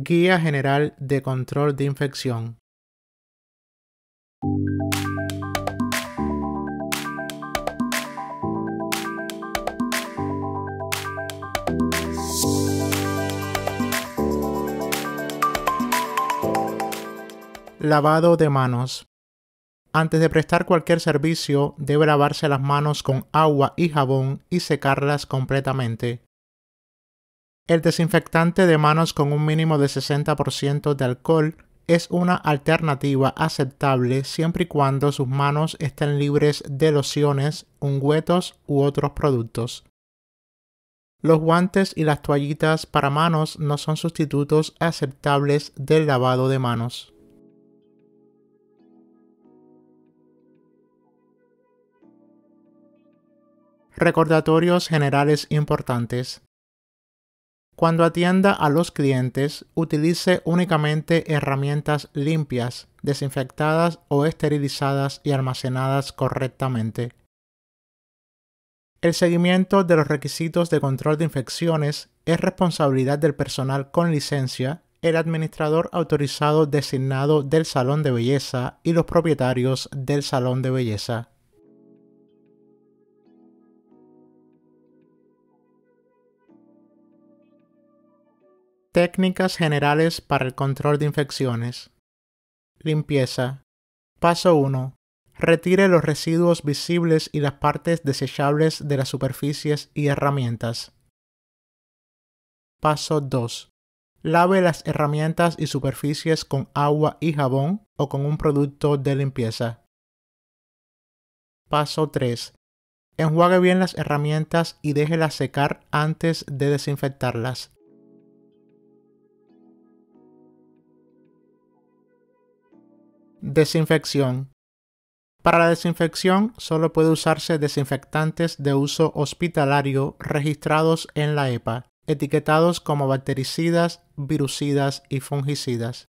Guía General de Control de Infección. Lavado de manos. Antes de prestar cualquier servicio, debe lavarse las manos con agua y jabón y secarlas completamente. El desinfectante de manos con un mínimo de 60% de alcohol es una alternativa aceptable siempre y cuando sus manos estén libres de lociones, ungüetos u otros productos. Los guantes y las toallitas para manos no son sustitutos aceptables del lavado de manos. Recordatorios generales importantes. Cuando atienda a los clientes, utilice únicamente herramientas limpias, desinfectadas o esterilizadas y almacenadas correctamente. El seguimiento de los requisitos de control de infecciones es responsabilidad del personal con licencia, el administrador autorizado designado del salón de belleza y los propietarios del salón de belleza. técnicas generales para el control de infecciones. Limpieza. Paso 1. Retire los residuos visibles y las partes desechables de las superficies y herramientas. Paso 2. Lave las herramientas y superficies con agua y jabón o con un producto de limpieza. Paso 3. Enjuague bien las herramientas y déjelas secar antes de desinfectarlas. Desinfección. Para la desinfección solo puede usarse desinfectantes de uso hospitalario registrados en la EPA, etiquetados como bactericidas, virucidas y fungicidas.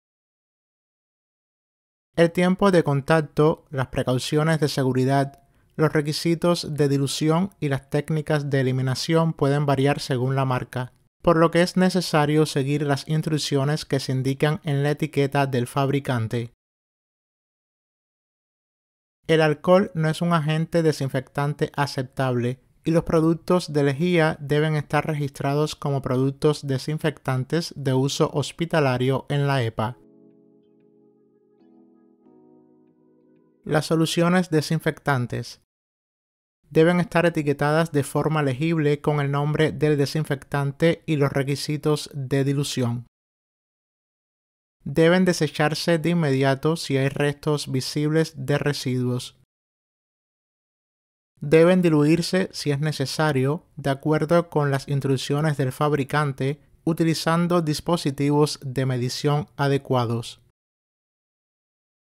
El tiempo de contacto, las precauciones de seguridad, los requisitos de dilución y las técnicas de eliminación pueden variar según la marca, por lo que es necesario seguir las instrucciones que se indican en la etiqueta del fabricante. El alcohol no es un agente desinfectante aceptable y los productos de lejía deben estar registrados como productos desinfectantes de uso hospitalario en la EPA. Las soluciones desinfectantes deben estar etiquetadas de forma legible con el nombre del desinfectante y los requisitos de dilución deben desecharse de inmediato si hay restos visibles de residuos. Deben diluirse si es necesario, de acuerdo con las instrucciones del fabricante, utilizando dispositivos de medición adecuados.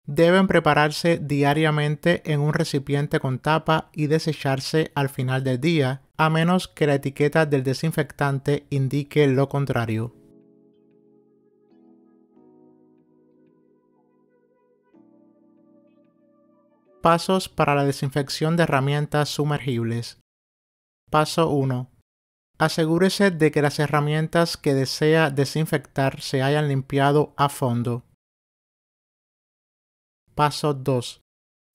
Deben prepararse diariamente en un recipiente con tapa y desecharse al final del día, a menos que la etiqueta del desinfectante indique lo contrario. Pasos para la desinfección de herramientas sumergibles. Paso 1. Asegúrese de que las herramientas que desea desinfectar se hayan limpiado a fondo. Paso 2.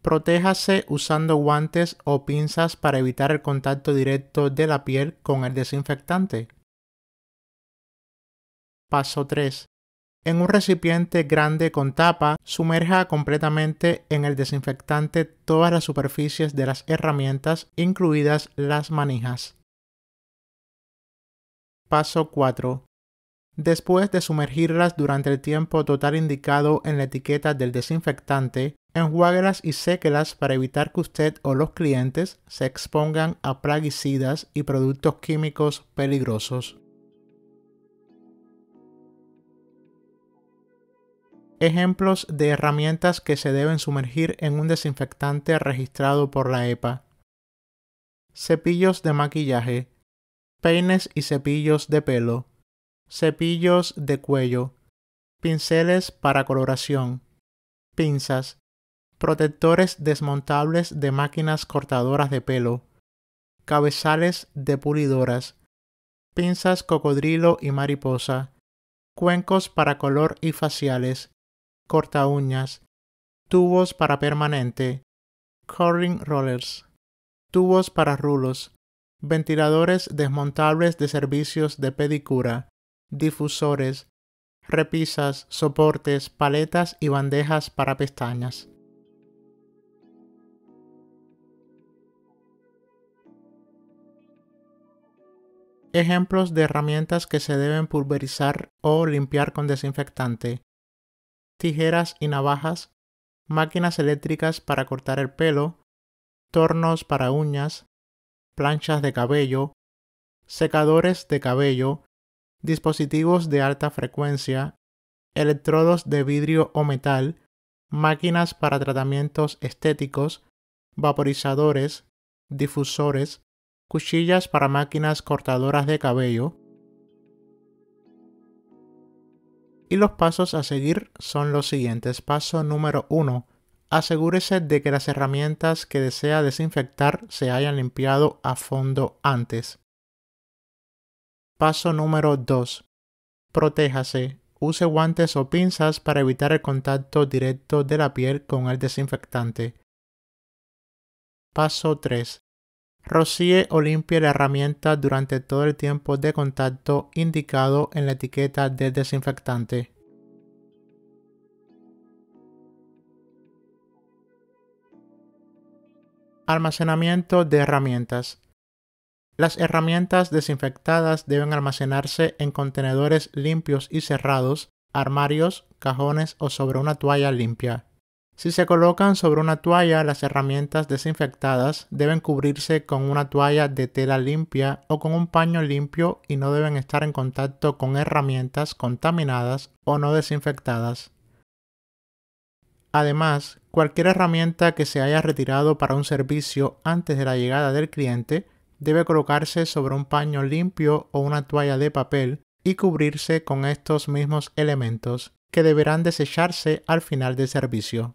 Protéjase usando guantes o pinzas para evitar el contacto directo de la piel con el desinfectante. Paso 3. En un recipiente grande con tapa, sumerja completamente en el desinfectante todas las superficies de las herramientas, incluidas las manijas. Paso 4. Después de sumergirlas durante el tiempo total indicado en la etiqueta del desinfectante, enjuáguelas y séquelas para evitar que usted o los clientes se expongan a plaguicidas y productos químicos peligrosos. Ejemplos de herramientas que se deben sumergir en un desinfectante registrado por la EPA. Cepillos de maquillaje. Peines y cepillos de pelo. Cepillos de cuello. Pinceles para coloración. Pinzas. Protectores desmontables de máquinas cortadoras de pelo. Cabezales de pulidoras. Pinzas cocodrilo y mariposa. Cuencos para color y faciales corta uñas, tubos para permanente, curling rollers, tubos para rulos, ventiladores desmontables de servicios de pedicura, difusores, repisas, soportes, paletas y bandejas para pestañas. Ejemplos de herramientas que se deben pulverizar o limpiar con desinfectante tijeras y navajas, máquinas eléctricas para cortar el pelo, tornos para uñas, planchas de cabello, secadores de cabello, dispositivos de alta frecuencia, electrodos de vidrio o metal, máquinas para tratamientos estéticos, vaporizadores, difusores, cuchillas para máquinas cortadoras de cabello, Y los pasos a seguir son los siguientes. Paso número 1. Asegúrese de que las herramientas que desea desinfectar se hayan limpiado a fondo antes. Paso número 2. Protéjase. Use guantes o pinzas para evitar el contacto directo de la piel con el desinfectante. Paso 3. Rocíe o limpie la herramienta durante todo el tiempo de contacto indicado en la etiqueta del desinfectante. Almacenamiento de herramientas. Las herramientas desinfectadas deben almacenarse en contenedores limpios y cerrados, armarios, cajones o sobre una toalla limpia. Si se colocan sobre una toalla, las herramientas desinfectadas deben cubrirse con una toalla de tela limpia o con un paño limpio y no deben estar en contacto con herramientas contaminadas o no desinfectadas. Además, cualquier herramienta que se haya retirado para un servicio antes de la llegada del cliente debe colocarse sobre un paño limpio o una toalla de papel y cubrirse con estos mismos elementos que deberán desecharse al final del servicio.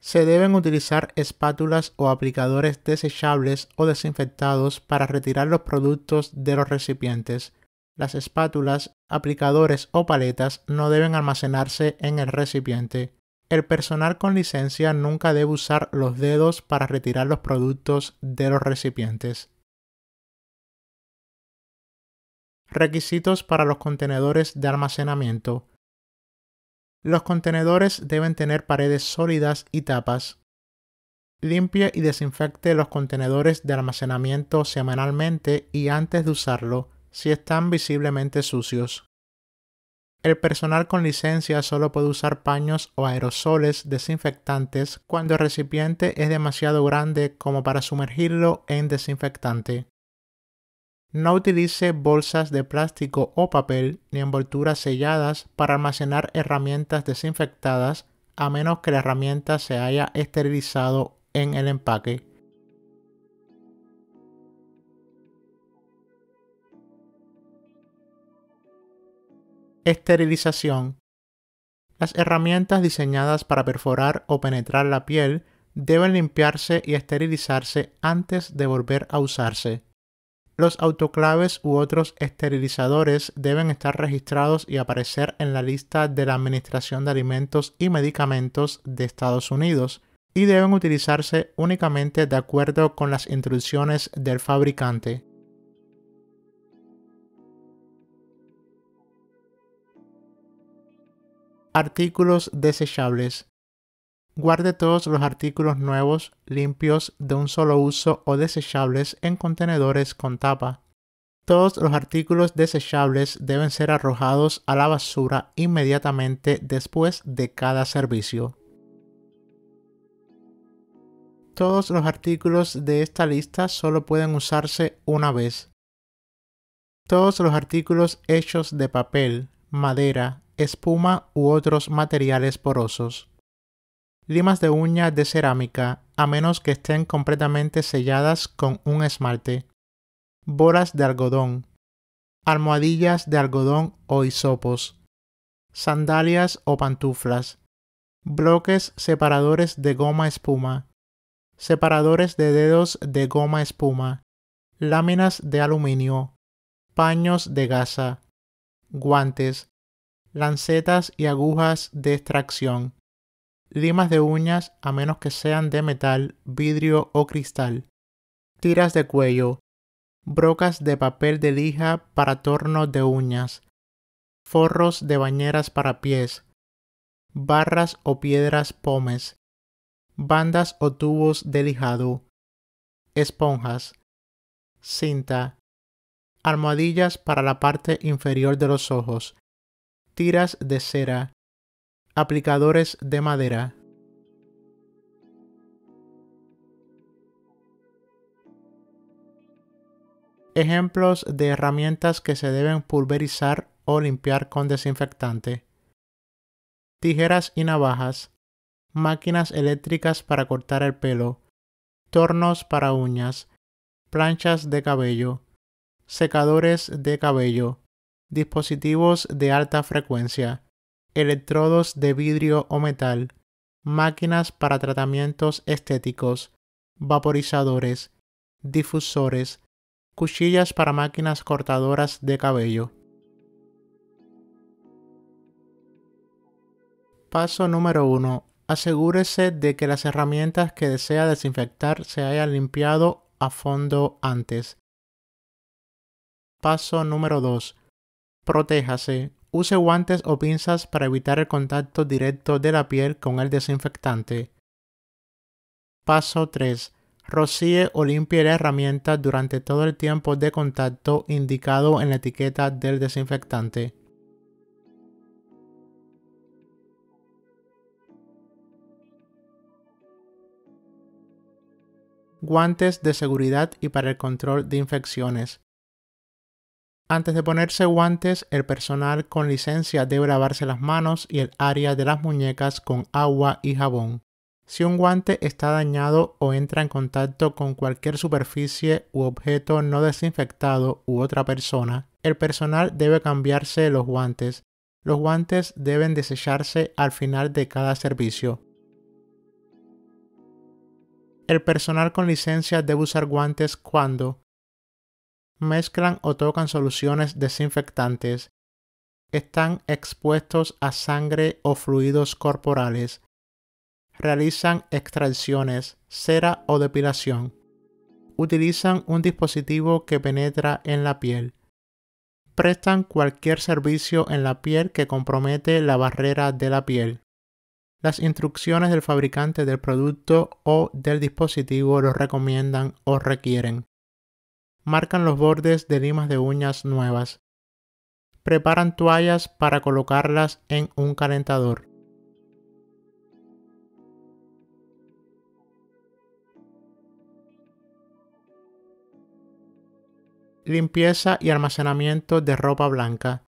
Se deben utilizar espátulas o aplicadores desechables o desinfectados para retirar los productos de los recipientes. Las espátulas, aplicadores o paletas no deben almacenarse en el recipiente. El personal con licencia nunca debe usar los dedos para retirar los productos de los recipientes. Requisitos para los contenedores de almacenamiento. Los contenedores deben tener paredes sólidas y tapas. Limpie y desinfecte los contenedores de almacenamiento semanalmente y antes de usarlo si están visiblemente sucios. El personal con licencia solo puede usar paños o aerosoles desinfectantes cuando el recipiente es demasiado grande como para sumergirlo en desinfectante. No utilice bolsas de plástico o papel ni envolturas selladas para almacenar herramientas desinfectadas a menos que la herramienta se haya esterilizado en el empaque. Esterilización. Las herramientas diseñadas para perforar o penetrar la piel deben limpiarse y esterilizarse antes de volver a usarse. Los autoclaves u otros esterilizadores deben estar registrados y aparecer en la lista de la Administración de Alimentos y Medicamentos de Estados Unidos y deben utilizarse únicamente de acuerdo con las instrucciones del fabricante. Artículos desechables. Guarde todos los artículos nuevos, limpios, de un solo uso o desechables en contenedores con tapa. Todos los artículos desechables deben ser arrojados a la basura inmediatamente después de cada servicio. Todos los artículos de esta lista solo pueden usarse una vez. Todos los artículos hechos de papel, madera, espuma u otros materiales porosos limas de uña de cerámica a menos que estén completamente selladas con un esmalte, bolas de algodón, almohadillas de algodón o hisopos, sandalias o pantuflas, bloques separadores de goma espuma, separadores de dedos de goma espuma, láminas de aluminio, paños de gasa, guantes, lancetas y agujas de extracción limas de uñas a menos que sean de metal, vidrio o cristal, tiras de cuello, brocas de papel de lija para torno de uñas, forros de bañeras para pies, barras o piedras pomes, bandas o tubos de lijado, esponjas, cinta, almohadillas para la parte inferior de los ojos, tiras de cera, aplicadores de madera. Ejemplos de herramientas que se deben pulverizar o limpiar con desinfectante. Tijeras y navajas. Máquinas eléctricas para cortar el pelo. Tornos para uñas. Planchas de cabello. Secadores de cabello. Dispositivos de alta frecuencia electrodos de vidrio o metal, máquinas para tratamientos estéticos, vaporizadores, difusores, cuchillas para máquinas cortadoras de cabello. Paso número 1. Asegúrese de que las herramientas que desea desinfectar se hayan limpiado a fondo antes. Paso número 2. Protéjase Use guantes o pinzas para evitar el contacto directo de la piel con el desinfectante. Paso 3. Rocíe o limpie la herramienta durante todo el tiempo de contacto indicado en la etiqueta del desinfectante. Guantes de seguridad y para el control de infecciones. Antes de ponerse guantes, el personal con licencia debe lavarse las manos y el área de las muñecas con agua y jabón. Si un guante está dañado o entra en contacto con cualquier superficie u objeto no desinfectado u otra persona, el personal debe cambiarse los guantes. Los guantes deben desecharse al final de cada servicio. El personal con licencia debe usar guantes cuando mezclan o tocan soluciones desinfectantes, están expuestos a sangre o fluidos corporales, realizan extracciones, cera o depilación, utilizan un dispositivo que penetra en la piel, prestan cualquier servicio en la piel que compromete la barrera de la piel. Las instrucciones del fabricante del producto o del dispositivo lo recomiendan o requieren marcan los bordes de limas de uñas nuevas. Preparan toallas para colocarlas en un calentador. Limpieza y almacenamiento de ropa blanca.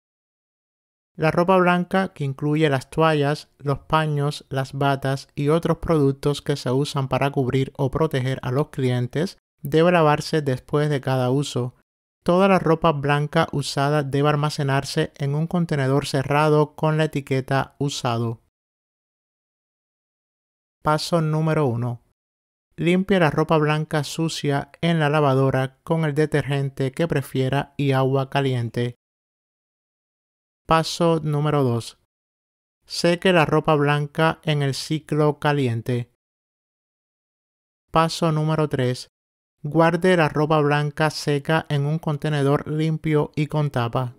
La ropa blanca, que incluye las toallas, los paños, las batas y otros productos que se usan para cubrir o proteger a los clientes, debe lavarse después de cada uso. Toda la ropa blanca usada debe almacenarse en un contenedor cerrado con la etiqueta usado. Paso número 1. Limpie la ropa blanca sucia en la lavadora con el detergente que prefiera y agua caliente. Paso número 2. Seque la ropa blanca en el ciclo caliente. Paso número 3. Guarde la ropa blanca seca en un contenedor limpio y con tapa.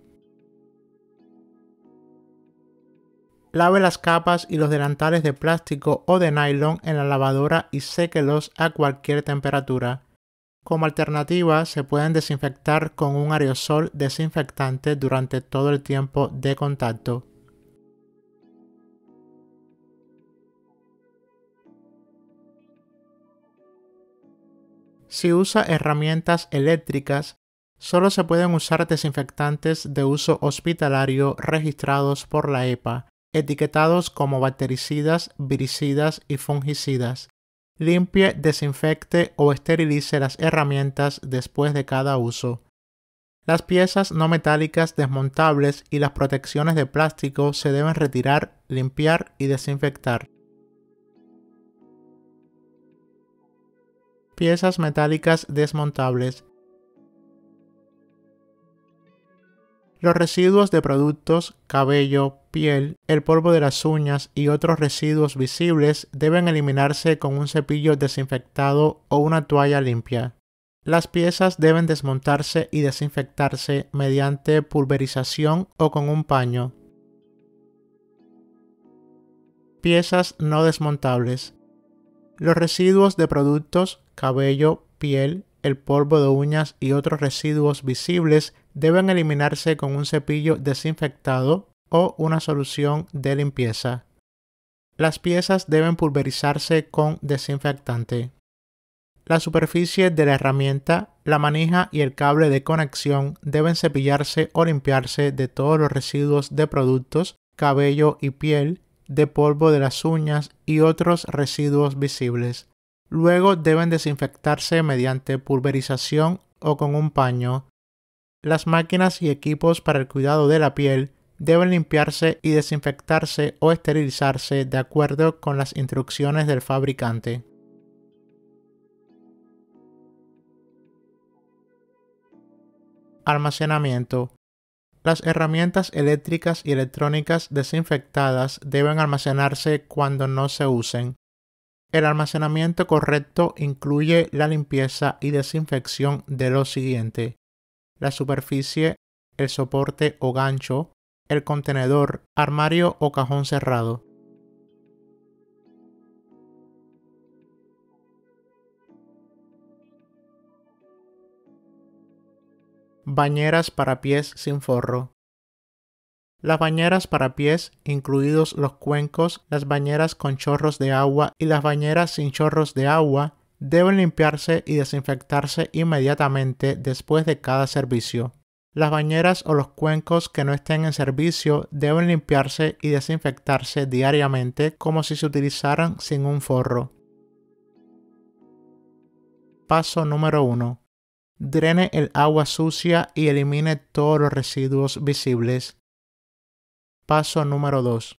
Lave las capas y los delantales de plástico o de nylon en la lavadora y séquelos a cualquier temperatura. Como alternativa, se pueden desinfectar con un aerosol desinfectante durante todo el tiempo de contacto. Si usa herramientas eléctricas, solo se pueden usar desinfectantes de uso hospitalario registrados por la EPA, etiquetados como bactericidas, viricidas y fungicidas. Limpie, desinfecte o esterilice las herramientas después de cada uso. Las piezas no metálicas desmontables y las protecciones de plástico se deben retirar, limpiar y desinfectar. piezas metálicas desmontables. Los residuos de productos, cabello, piel, el polvo de las uñas y otros residuos visibles deben eliminarse con un cepillo desinfectado o una toalla limpia. Las piezas deben desmontarse y desinfectarse mediante pulverización o con un paño. Piezas no desmontables. Los residuos de productos, cabello, piel, el polvo de uñas y otros residuos visibles deben eliminarse con un cepillo desinfectado o una solución de limpieza. Las piezas deben pulverizarse con desinfectante. La superficie de la herramienta, la manija y el cable de conexión deben cepillarse o limpiarse de todos los residuos de productos, cabello y piel de polvo de las uñas y otros residuos visibles. Luego deben desinfectarse mediante pulverización o con un paño. Las máquinas y equipos para el cuidado de la piel deben limpiarse y desinfectarse o esterilizarse de acuerdo con las instrucciones del fabricante. Almacenamiento. Las herramientas eléctricas y electrónicas desinfectadas deben almacenarse cuando no se usen. El almacenamiento correcto incluye la limpieza y desinfección de lo siguiente. La superficie, el soporte o gancho, el contenedor, armario o cajón cerrado. Bañeras para pies sin forro. Las bañeras para pies, incluidos los cuencos, las bañeras con chorros de agua y las bañeras sin chorros de agua, deben limpiarse y desinfectarse inmediatamente después de cada servicio. Las bañeras o los cuencos que no estén en servicio deben limpiarse y desinfectarse diariamente como si se utilizaran sin un forro. Paso número 1 drene el agua sucia y elimine todos los residuos visibles. Paso número 2.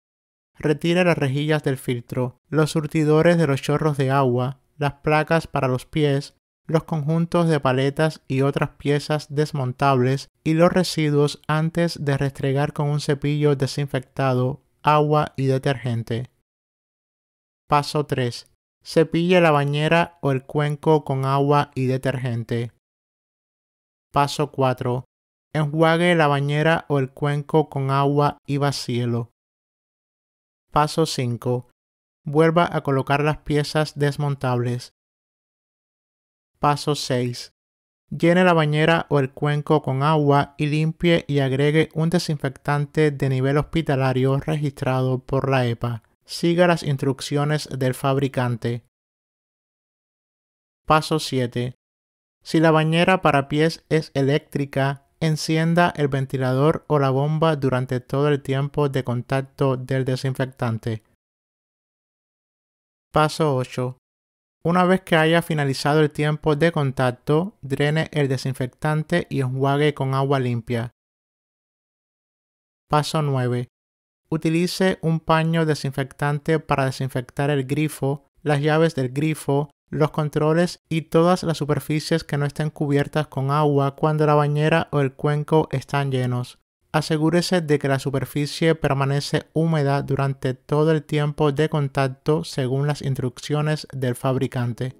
Retire las rejillas del filtro, los surtidores de los chorros de agua, las placas para los pies, los conjuntos de paletas y otras piezas desmontables y los residuos antes de restregar con un cepillo desinfectado, agua y detergente. Paso 3. Cepille la bañera o el cuenco con agua y detergente. Paso 4. Enjuague la bañera o el cuenco con agua y vacíelo. Paso 5. Vuelva a colocar las piezas desmontables. Paso 6. Llene la bañera o el cuenco con agua y limpie y agregue un desinfectante de nivel hospitalario registrado por la EPA. Siga las instrucciones del fabricante. Paso 7. Si la bañera para pies es eléctrica, encienda el ventilador o la bomba durante todo el tiempo de contacto del desinfectante. Paso 8. Una vez que haya finalizado el tiempo de contacto, drene el desinfectante y enjuague con agua limpia. Paso 9. Utilice un paño desinfectante para desinfectar el grifo, las llaves del grifo, los controles y todas las superficies que no estén cubiertas con agua cuando la bañera o el cuenco están llenos. Asegúrese de que la superficie permanece húmeda durante todo el tiempo de contacto según las instrucciones del fabricante.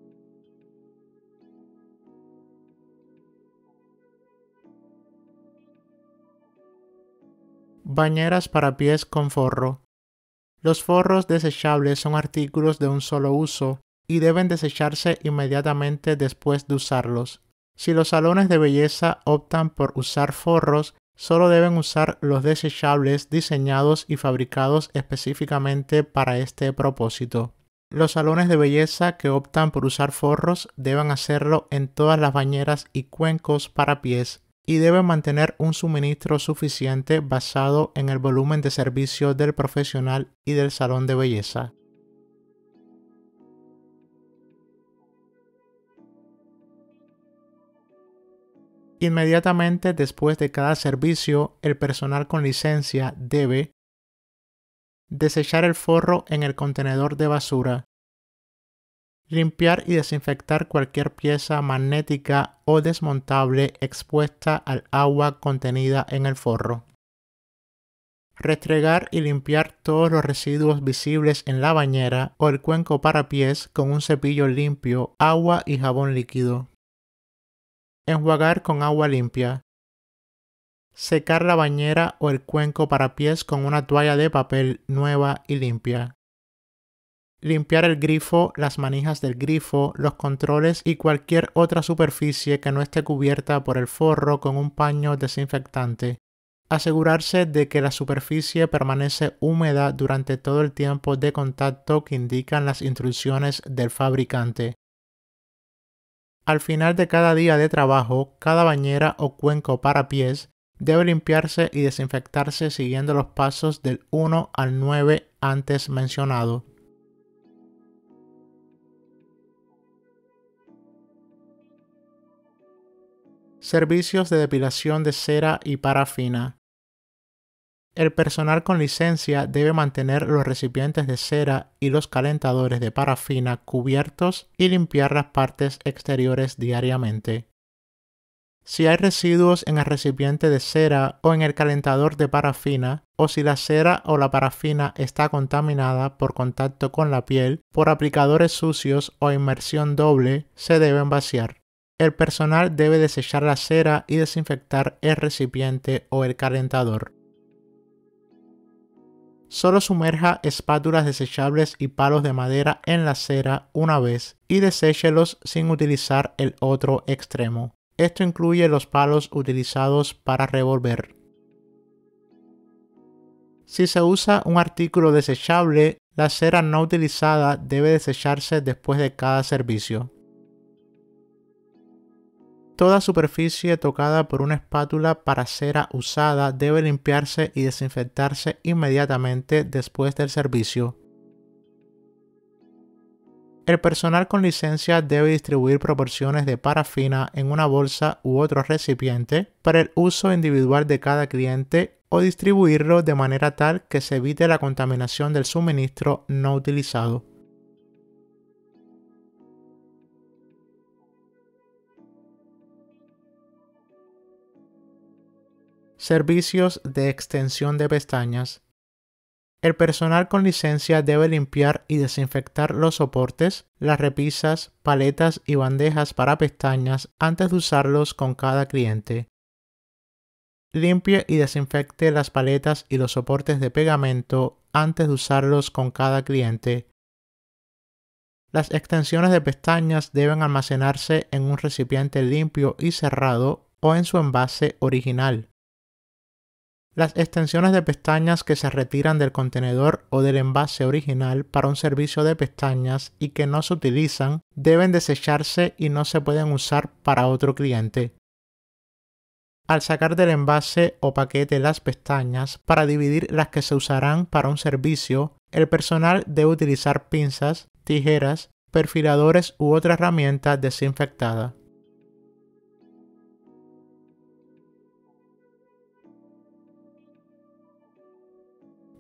Bañeras para pies con forro. Los forros desechables son artículos de un solo uso y deben desecharse inmediatamente después de usarlos. Si los salones de belleza optan por usar forros, solo deben usar los desechables diseñados y fabricados específicamente para este propósito. Los salones de belleza que optan por usar forros deben hacerlo en todas las bañeras y cuencos para pies y deben mantener un suministro suficiente basado en el volumen de servicio del profesional y del salón de belleza. Inmediatamente después de cada servicio, el personal con licencia debe desechar el forro en el contenedor de basura, limpiar y desinfectar cualquier pieza magnética o desmontable expuesta al agua contenida en el forro, restregar y limpiar todos los residuos visibles en la bañera o el cuenco para pies con un cepillo limpio, agua y jabón líquido enjuagar con agua limpia, secar la bañera o el cuenco para pies con una toalla de papel nueva y limpia, limpiar el grifo, las manijas del grifo, los controles y cualquier otra superficie que no esté cubierta por el forro con un paño desinfectante. Asegurarse de que la superficie permanece húmeda durante todo el tiempo de contacto que indican las instrucciones del fabricante. Al final de cada día de trabajo, cada bañera o cuenco para pies debe limpiarse y desinfectarse siguiendo los pasos del 1 al 9 antes mencionado. Servicios de depilación de cera y parafina. El personal con licencia debe mantener los recipientes de cera y los calentadores de parafina cubiertos y limpiar las partes exteriores diariamente. Si hay residuos en el recipiente de cera o en el calentador de parafina, o si la cera o la parafina está contaminada por contacto con la piel, por aplicadores sucios o inmersión doble, se deben vaciar. El personal debe desechar la cera y desinfectar el recipiente o el calentador. Solo sumerja espátulas desechables y palos de madera en la cera una vez y deséchelos sin utilizar el otro extremo. Esto incluye los palos utilizados para revolver. Si se usa un artículo desechable, la cera no utilizada debe desecharse después de cada servicio. Toda superficie tocada por una espátula para cera usada debe limpiarse y desinfectarse inmediatamente después del servicio. El personal con licencia debe distribuir proporciones de parafina en una bolsa u otro recipiente para el uso individual de cada cliente o distribuirlo de manera tal que se evite la contaminación del suministro no utilizado. servicios de extensión de pestañas. El personal con licencia debe limpiar y desinfectar los soportes, las repisas, paletas y bandejas para pestañas antes de usarlos con cada cliente. Limpie y desinfecte las paletas y los soportes de pegamento antes de usarlos con cada cliente. Las extensiones de pestañas deben almacenarse en un recipiente limpio y cerrado o en su envase original. Las extensiones de pestañas que se retiran del contenedor o del envase original para un servicio de pestañas y que no se utilizan deben desecharse y no se pueden usar para otro cliente. Al sacar del envase o paquete las pestañas para dividir las que se usarán para un servicio, el personal debe utilizar pinzas, tijeras, perfiladores u otra herramienta desinfectada.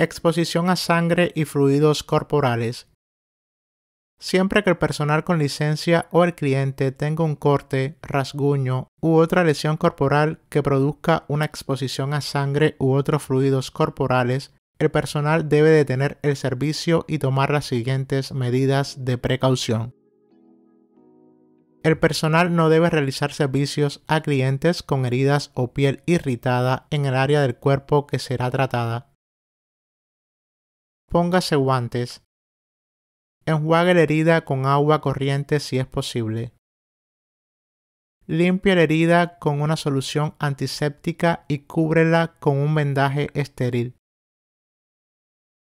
exposición a sangre y fluidos corporales. Siempre que el personal con licencia o el cliente tenga un corte, rasguño u otra lesión corporal que produzca una exposición a sangre u otros fluidos corporales, el personal debe detener el servicio y tomar las siguientes medidas de precaución. El personal no debe realizar servicios a clientes con heridas o piel irritada en el área del cuerpo que será tratada póngase guantes. Enjuague la herida con agua corriente si es posible. Limpie la herida con una solución antiséptica y cúbrela con un vendaje estéril.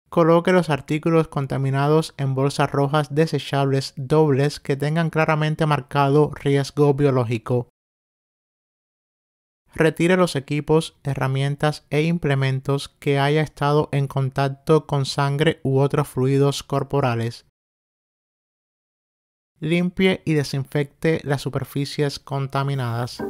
Coloque los artículos contaminados en bolsas rojas desechables dobles que tengan claramente marcado riesgo biológico. Retire los equipos, herramientas e implementos que haya estado en contacto con sangre u otros fluidos corporales. Limpie y desinfecte las superficies contaminadas.